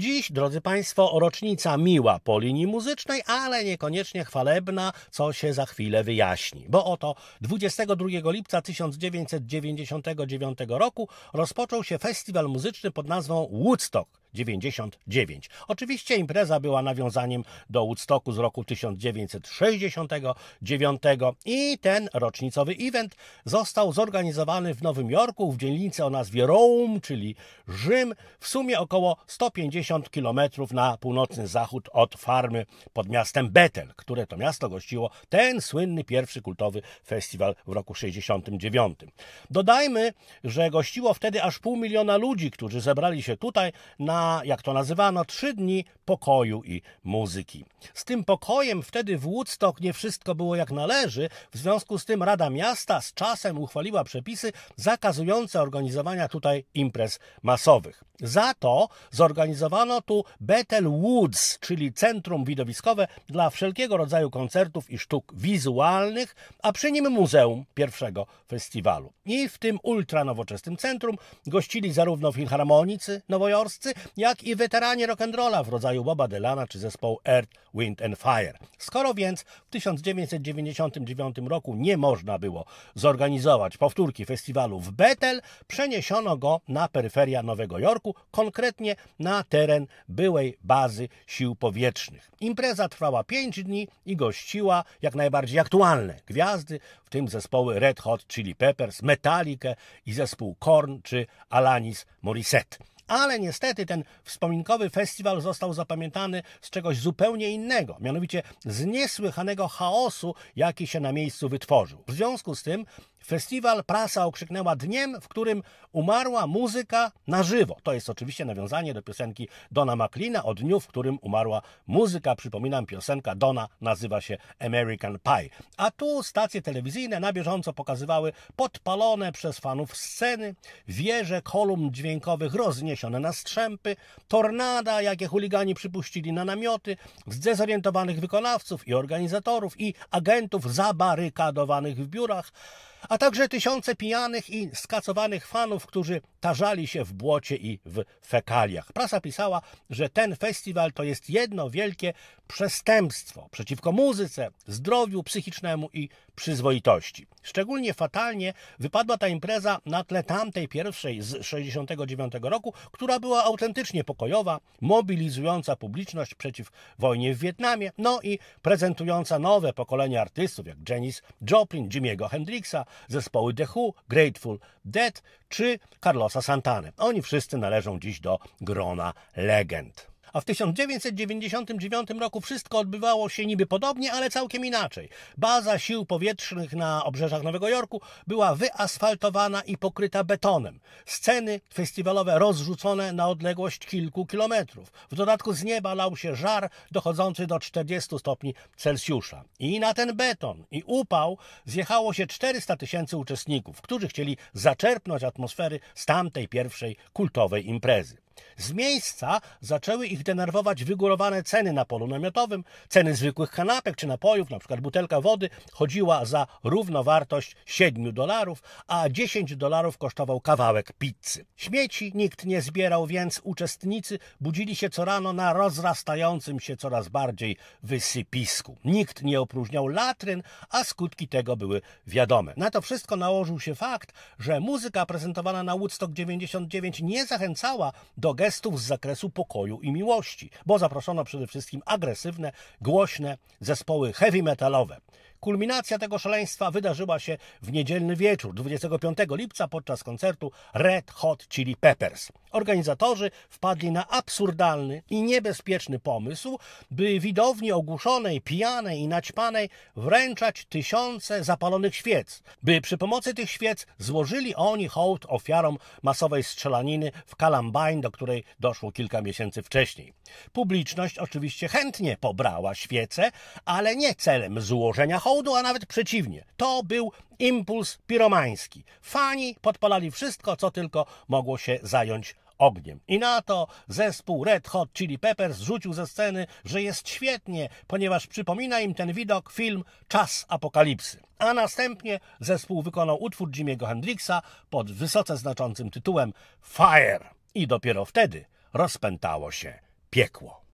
Dziś, drodzy Państwo, rocznica miła po linii muzycznej, ale niekoniecznie chwalebna, co się za chwilę wyjaśni. Bo oto 22 lipca 1999 roku rozpoczął się festiwal muzyczny pod nazwą Woodstock. 99. Oczywiście impreza była nawiązaniem do Woodstocku z roku 1969 i ten rocznicowy event został zorganizowany w Nowym Jorku w dzielnicy o nazwie Rome, czyli Rzym, w sumie około 150 km na północny zachód od farmy pod miastem Bethel, które to miasto gościło ten słynny pierwszy kultowy festiwal w roku 69. Dodajmy, że gościło wtedy aż pół miliona ludzi, którzy zebrali się tutaj na na, jak to nazywano, trzy dni pokoju i muzyki. Z tym pokojem wtedy w Woodstock nie wszystko było jak należy, w związku z tym Rada Miasta z czasem uchwaliła przepisy zakazujące organizowania tutaj imprez masowych. Za to zorganizowano tu Bethel Woods, czyli centrum widowiskowe dla wszelkiego rodzaju koncertów i sztuk wizualnych, a przy nim muzeum pierwszego festiwalu. I w tym ultranowoczesnym centrum gościli zarówno filharmonicy nowojorscy, jak i weteranie rock'n'rolla w rodzaju Boba Dylana czy zespołu Earth, Wind and Fire. Skoro więc w 1999 roku nie można było zorganizować powtórki festiwalu w Bethel, przeniesiono go na peryferia Nowego Jorku, konkretnie na teren byłej bazy sił powietrznych. Impreza trwała 5 dni i gościła jak najbardziej aktualne gwiazdy, w tym zespoły Red Hot Chili Peppers, Metallica i zespół Korn czy Alanis Morissette ale niestety ten wspominkowy festiwal został zapamiętany z czegoś zupełnie innego, mianowicie z niesłychanego chaosu, jaki się na miejscu wytworzył. W związku z tym Festiwal prasa okrzyknęła dniem, w którym umarła muzyka na żywo. To jest oczywiście nawiązanie do piosenki Dona McLeana o dniu, w którym umarła muzyka. Przypominam, piosenka Dona nazywa się American Pie. A tu stacje telewizyjne na bieżąco pokazywały podpalone przez fanów sceny, wieże kolumn dźwiękowych rozniesione na strzępy, tornada, jakie chuligani przypuścili na namioty, zdezorientowanych wykonawców i organizatorów i agentów zabarykadowanych w biurach a także tysiące pijanych i skacowanych fanów, którzy tarzali się w błocie i w fekaliach. Prasa pisała, że ten festiwal to jest jedno wielkie przestępstwo przeciwko muzyce, zdrowiu psychicznemu i przyzwoitości. Szczególnie fatalnie wypadła ta impreza na tle tamtej pierwszej z 69 roku, która była autentycznie pokojowa, mobilizująca publiczność przeciw wojnie w Wietnamie, no i prezentująca nowe pokolenie artystów jak Janis Joplin, Jimmy'ego Hendrixa, zespoły The Who, Grateful Dead czy Carlosa Santana. Oni wszyscy należą dziś do grona legend. A w 1999 roku wszystko odbywało się niby podobnie, ale całkiem inaczej. Baza sił powietrznych na obrzeżach Nowego Jorku była wyasfaltowana i pokryta betonem. Sceny festiwalowe rozrzucone na odległość kilku kilometrów. W dodatku z nieba lał się żar dochodzący do 40 stopni Celsjusza. I na ten beton i upał zjechało się 400 tysięcy uczestników, którzy chcieli zaczerpnąć atmosfery z tamtej pierwszej kultowej imprezy. Z miejsca zaczęły ich denerwować wygórowane ceny na polu namiotowym, ceny zwykłych kanapek czy napojów, na przykład butelka wody chodziła za równowartość 7 dolarów, a 10 dolarów kosztował kawałek pizzy. Śmieci nikt nie zbierał, więc uczestnicy budzili się co rano na rozrastającym się coraz bardziej wysypisku. Nikt nie opróżniał latryn, a skutki tego były wiadome. Na to wszystko nałożył się fakt, że muzyka prezentowana na Woodstock 99 nie zachęcała do do gestów z zakresu pokoju i miłości, bo zaproszono przede wszystkim agresywne, głośne zespoły heavy metalowe, Kulminacja tego szaleństwa wydarzyła się w niedzielny wieczór, 25 lipca, podczas koncertu Red Hot Chili Peppers. Organizatorzy wpadli na absurdalny i niebezpieczny pomysł, by widowni ogłuszonej, pijanej i naćpanej wręczać tysiące zapalonych świec, by przy pomocy tych świec złożyli oni hołd ofiarom masowej strzelaniny w Kalambain, do której doszło kilka miesięcy wcześniej. Publiczność oczywiście chętnie pobrała świece, ale nie celem złożenia hołdu hołdu, a nawet przeciwnie. To był impuls piromański. Fani podpalali wszystko, co tylko mogło się zająć ogniem. I na to zespół Red Hot Chili Peppers rzucił ze sceny, że jest świetnie, ponieważ przypomina im ten widok film Czas Apokalipsy. A następnie zespół wykonał utwór Jimmy'ego Hendrixa pod wysoce znaczącym tytułem Fire. I dopiero wtedy rozpętało się piekło.